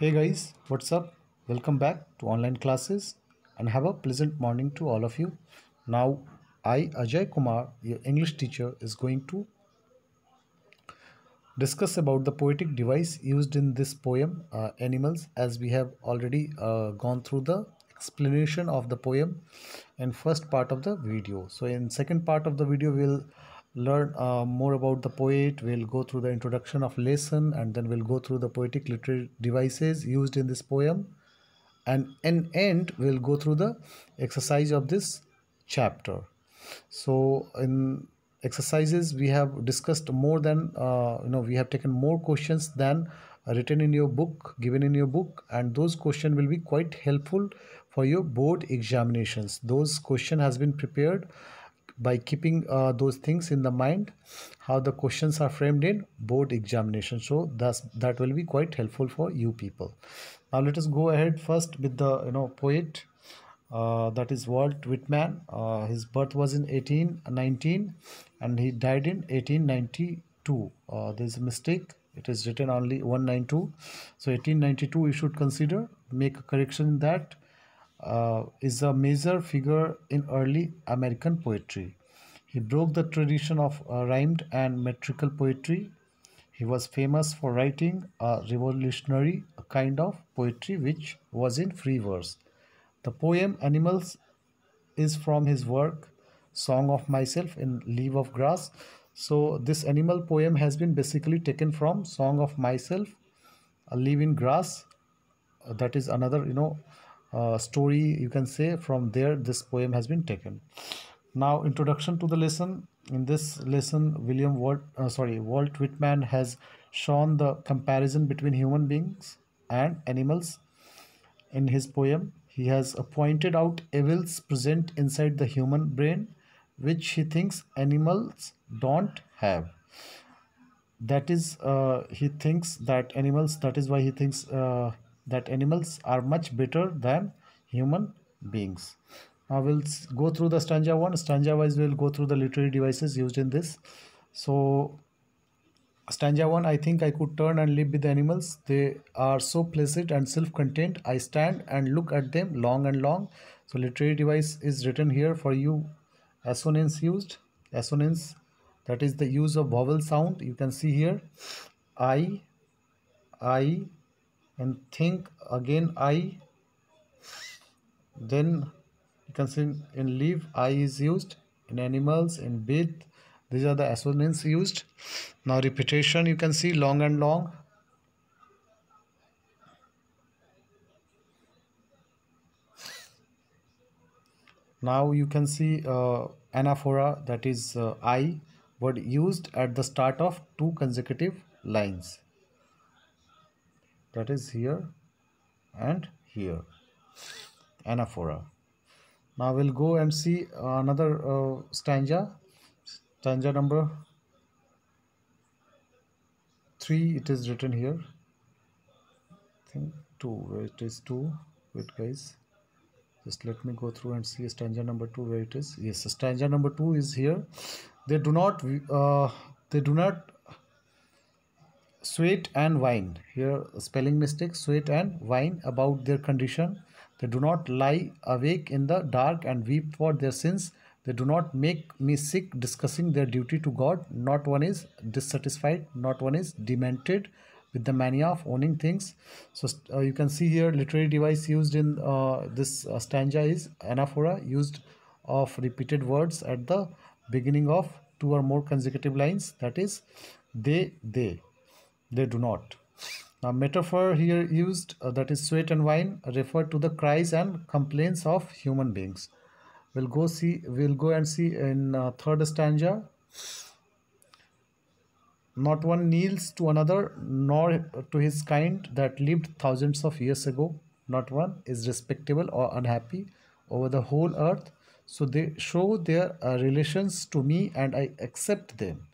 Hey guys, what's up? Welcome back to online classes and have a pleasant morning to all of you. Now, I, Ajay Kumar, your English teacher, is going to discuss about the poetic device used in this poem, uh, Animals, as we have already uh, gone through the explanation of the poem in first part of the video. So in second part of the video, we'll learn uh, more about the poet we'll go through the introduction of lesson and then we'll go through the poetic literary devices used in this poem and in end we'll go through the exercise of this chapter so in exercises we have discussed more than uh, you know we have taken more questions than uh, written in your book given in your book and those question will be quite helpful for your board examinations those question has been prepared by keeping uh, those things in the mind how the questions are framed in board examination so thus that will be quite helpful for you people now let us go ahead first with the you know poet uh, that is Walt Whitman. Uh, his birth was in 1819 and he died in 1892. Uh, there is a mistake. It is written only 192. So 1892 you should consider. Make a correction in that uh, is a major figure in early American poetry. He broke the tradition of uh, rhymed and metrical poetry. He was famous for writing a revolutionary kind of poetry which was in free verse. The poem Animals is from his work Song of Myself in Leave of Grass. So this animal poem has been basically taken from Song of Myself, a Leaf in Grass. Uh, that is another, you know, uh, story you can say from there this poem has been taken now introduction to the lesson in this lesson william walt uh, sorry walt whitman has shown the comparison between human beings and animals in his poem he has pointed out evils present inside the human brain which he thinks animals don't have that is uh, he thinks that animals that is why he thinks uh, that animals are much better than human beings. Now we'll go through the stanza one. Stanza wise, we'll go through the literary devices used in this. So stanza one, I think I could turn and live with the animals. They are so placid and self-contained. I stand and look at them long and long. So literary device is written here for you. Assonance used. Assonance, that is the use of vowel sound. You can see here. I, I, and think again I then you can see in leaf I is used in animals in bed. these are the assonance used now repetition you can see long and long now you can see uh, anaphora that is uh, I word used at the start of two consecutive lines that is here and here anaphora now we'll go and see another uh, stanza stanza number 3 it is written here I think 2 where it is 2 wait guys just let me go through and see stanza number 2 where it is yes stanza number 2 is here they do not uh, they do not sweat and wine here spelling mistake sweat and wine about their condition they do not lie awake in the dark and weep for their sins they do not make me sick discussing their duty to god not one is dissatisfied not one is demented with the mania of owning things so uh, you can see here literary device used in uh, this uh, stanza is anaphora used of repeated words at the beginning of two or more consecutive lines that is they they they do not. Now, metaphor here used uh, that is sweat and wine refer to the cries and complaints of human beings. We'll go see. We'll go and see in uh, third stanza. Not one kneels to another, nor to his kind that lived thousands of years ago. Not one is respectable or unhappy over the whole earth. So they show their uh, relations to me, and I accept them.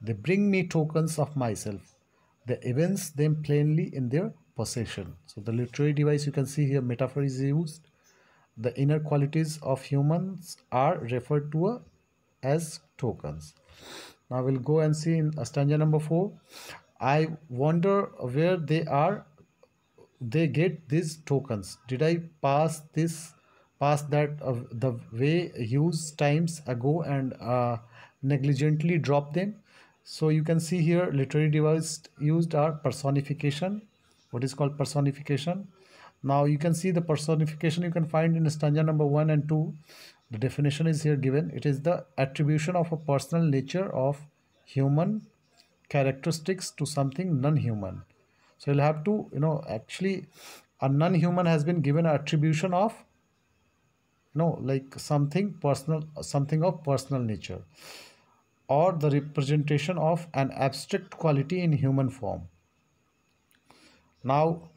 They bring me tokens of myself the events them plainly in their possession. So the literary device you can see here metaphor is used. The inner qualities of humans are referred to as tokens. Now we'll go and see in stanza number 4. I wonder where they are they get these tokens. Did I pass this pass that uh, the way used times ago and uh, negligently drop them? So you can see here literary device used are personification, what is called personification. Now you can see the personification you can find in stanza number 1 and 2. The definition is here given. It is the attribution of a personal nature of human characteristics to something non-human. So you'll have to, you know, actually a non-human has been given attribution of you know like something personal something of personal nature or the representation of an abstract quality in human form. Now,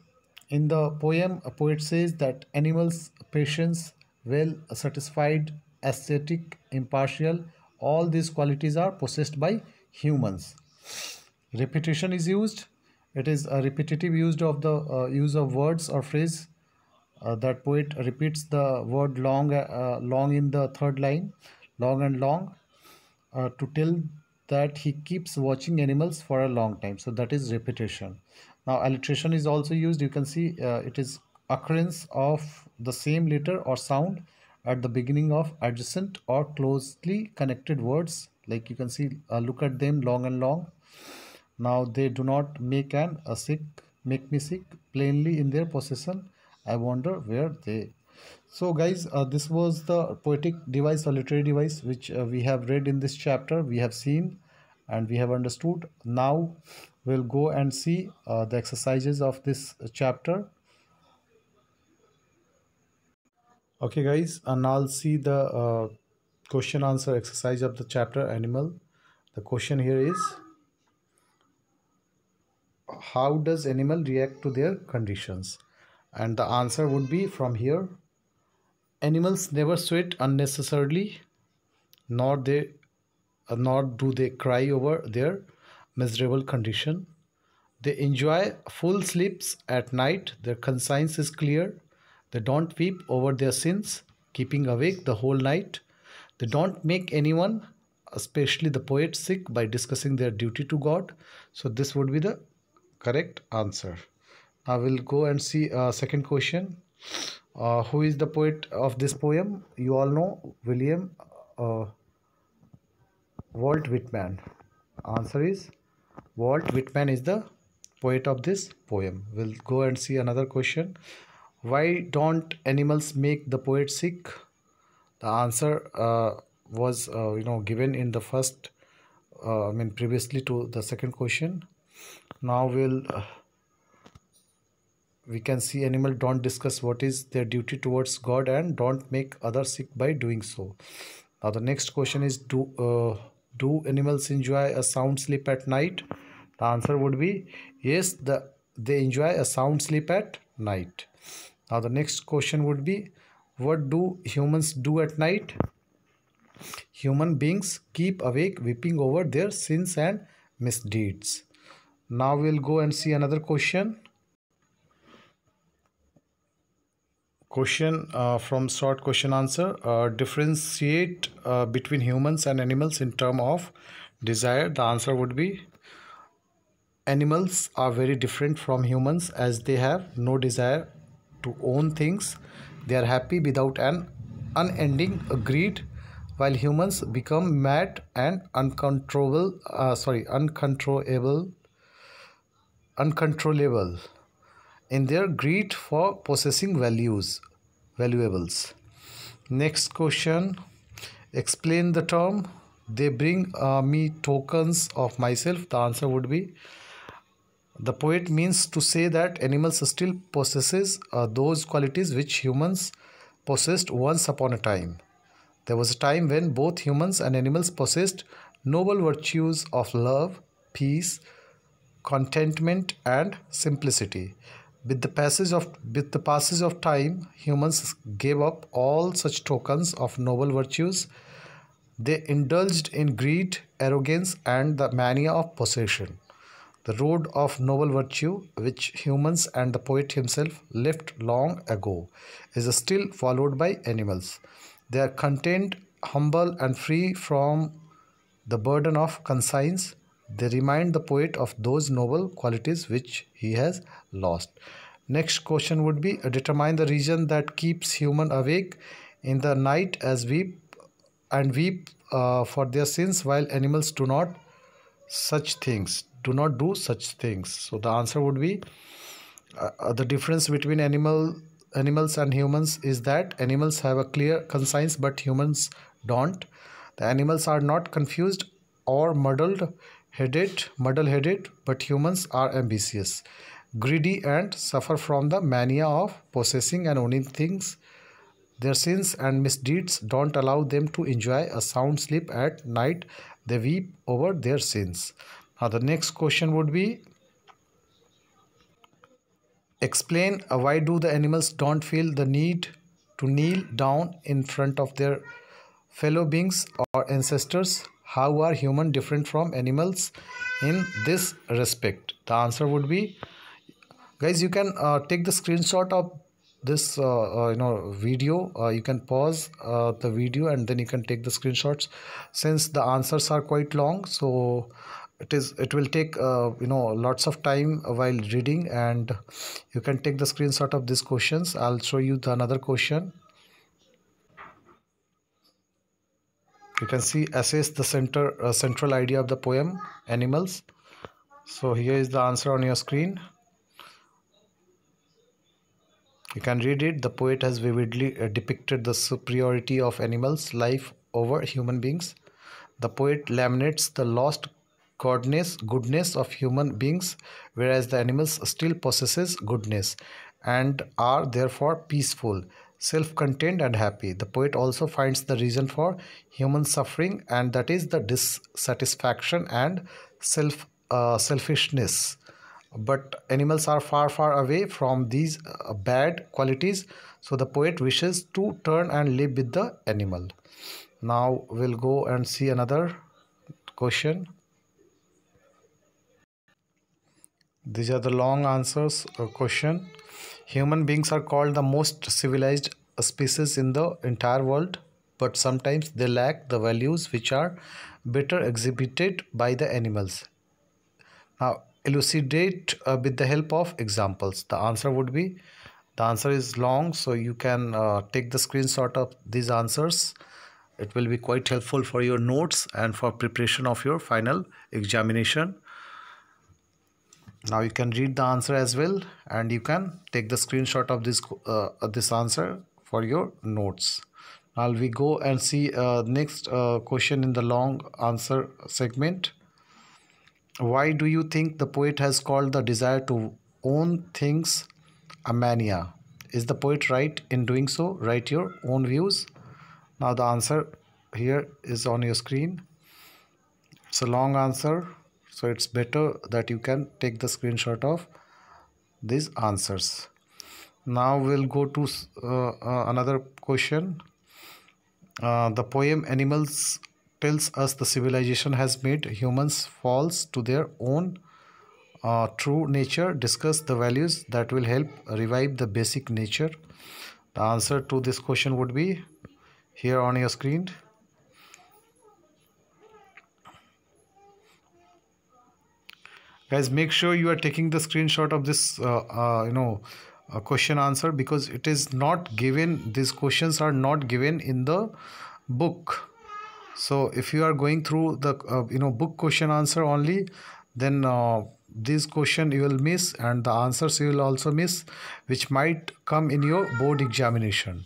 in the poem, a poet says that animals, patience, well satisfied, aesthetic, impartial, all these qualities are possessed by humans. Repetition is used. It is a repetitive use of the uh, use of words or phrase. Uh, that poet repeats the word long, uh, long in the third line, long and long uh, to tell that he keeps watching animals for a long time so that is repetition now alliteration is also used you can see uh, it is occurrence of the same letter or sound at the beginning of adjacent or closely connected words like you can see uh, look at them long and long now they do not make an a uh, sick make me sick plainly in their possession i wonder where they so guys uh, this was the poetic device or literary device which uh, we have read in this chapter we have seen and we have understood now we'll go and see uh, the exercises of this chapter okay guys and i'll see the uh, question answer exercise of the chapter animal the question here is how does animal react to their conditions and the answer would be from here animals never sweat unnecessarily nor they uh, nor do they cry over their miserable condition they enjoy full sleeps at night their conscience is clear they don't weep over their sins keeping awake the whole night they don't make anyone especially the poet sick by discussing their duty to god so this would be the correct answer i will go and see a uh, second question uh, who is the poet of this poem? You all know William uh, Walt Whitman. Answer is Walt Whitman is the poet of this poem. We'll go and see another question. Why don't animals make the poet sick? The answer uh, was uh, you know given in the first uh, I mean previously to the second question. Now we'll uh, we can see animal don't discuss what is their duty towards god and don't make others sick by doing so now the next question is do uh, do animals enjoy a sound sleep at night the answer would be yes the they enjoy a sound sleep at night now the next question would be what do humans do at night human beings keep awake weeping over their sins and misdeeds now we'll go and see another question question uh, from short question answer uh, differentiate uh, between humans and animals in term of desire the answer would be animals are very different from humans as they have no desire to own things they are happy without an unending greed while humans become mad and uncontrollable uh, sorry uncontrollable uncontrollable in their greed for possessing values valuables next question explain the term they bring uh, me tokens of myself the answer would be the poet means to say that animals still possesses uh, those qualities which humans possessed once upon a time there was a time when both humans and animals possessed noble virtues of love peace contentment and simplicity with the passage of with the passage of time, humans gave up all such tokens of noble virtues. They indulged in greed, arrogance, and the mania of possession. The road of noble virtue, which humans and the poet himself left long ago, is still followed by animals. They are content, humble, and free from the burden of conscience they remind the poet of those noble qualities which he has lost. Next question would be determine the reason that keeps human awake in the night as weep and weep uh, for their sins while animals do not such things do not do such things so the answer would be uh, uh the difference between animal animals and humans is that animals have a clear conscience but humans don't the animals are not confused or muddled headed, muddle headed, but humans are ambitious, greedy, and suffer from the mania of possessing and owning things. Their sins and misdeeds don't allow them to enjoy a sound sleep at night. They weep over their sins. Now, the next question would be Explain why do the animals don't feel the need to kneel down in front of their fellow beings or ancestors how are human different from animals in this respect the answer would be guys you can uh, take the screenshot of this uh, uh, you know video uh, you can pause uh, the video and then you can take the screenshots since the answers are quite long so it is it will take uh, you know lots of time while reading and you can take the screenshot of these questions i'll show you the another question you can see assess the center uh, central idea of the poem animals so here is the answer on your screen you can read it the poet has vividly uh, depicted the superiority of animals life over human beings the poet laminates the lost godness goodness of human beings whereas the animals still possesses goodness and are therefore peaceful self-contained and happy. The poet also finds the reason for human suffering and that is the dissatisfaction and self uh, selfishness. But animals are far far away from these uh, bad qualities. So the poet wishes to turn and live with the animal. Now we'll go and see another question. These are the long answers or uh, question Human beings are called the most civilized species in the entire world, but sometimes they lack the values which are better exhibited by the animals. Now, elucidate uh, with the help of examples. The answer would be the answer is long, so you can uh, take the screenshot of these answers. It will be quite helpful for your notes and for preparation of your final examination now you can read the answer as well and you can take the screenshot of this uh, this answer for your notes now we go and see uh, next uh, question in the long answer segment why do you think the poet has called the desire to own things a mania is the poet right in doing so write your own views now the answer here is on your screen it's a long answer so it's better that you can take the screenshot of these answers now we'll go to uh, uh, another question uh, the poem animals tells us the civilization has made humans false to their own uh, true nature discuss the values that will help revive the basic nature the answer to this question would be here on your screen guys make sure you are taking the screenshot of this uh, uh, you know uh, question answer because it is not given these questions are not given in the book so if you are going through the uh, you know book question answer only then uh, this question you will miss and the answers you will also miss which might come in your board examination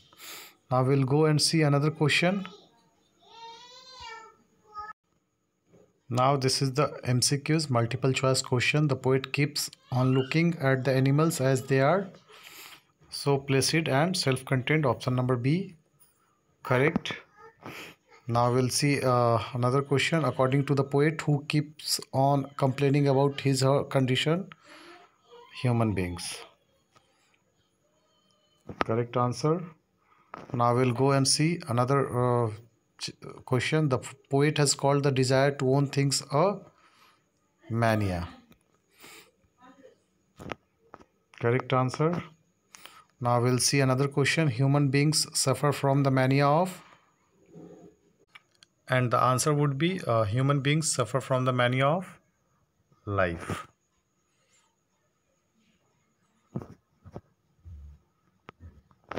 now we'll go and see another question Now this is the MCQs multiple choice question. The poet keeps on looking at the animals as they are. So placid and self-contained option number B correct. Now we'll see uh, another question according to the poet who keeps on complaining about his her condition human beings. Correct answer. Now we'll go and see another uh, question the poet has called the desire to own things a mania correct answer now we'll see another question human beings suffer from the mania of and the answer would be uh, human beings suffer from the mania of life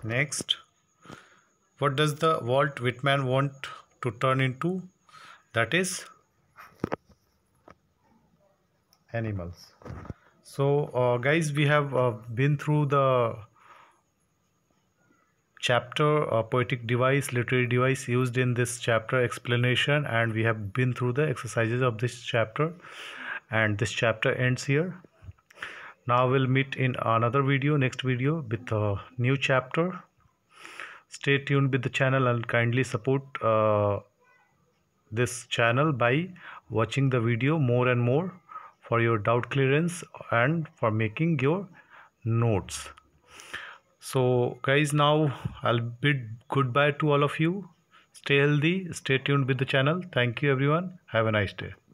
next what does the Walt Whitman want to turn into? That is animals. So uh, guys, we have uh, been through the chapter uh, poetic device literary device used in this chapter explanation and we have been through the exercises of this chapter and this chapter ends here now we'll meet in another video next video with a new chapter stay tuned with the channel and kindly support uh, this channel by watching the video more and more for your doubt clearance and for making your notes so guys now i'll bid goodbye to all of you stay healthy stay tuned with the channel thank you everyone have a nice day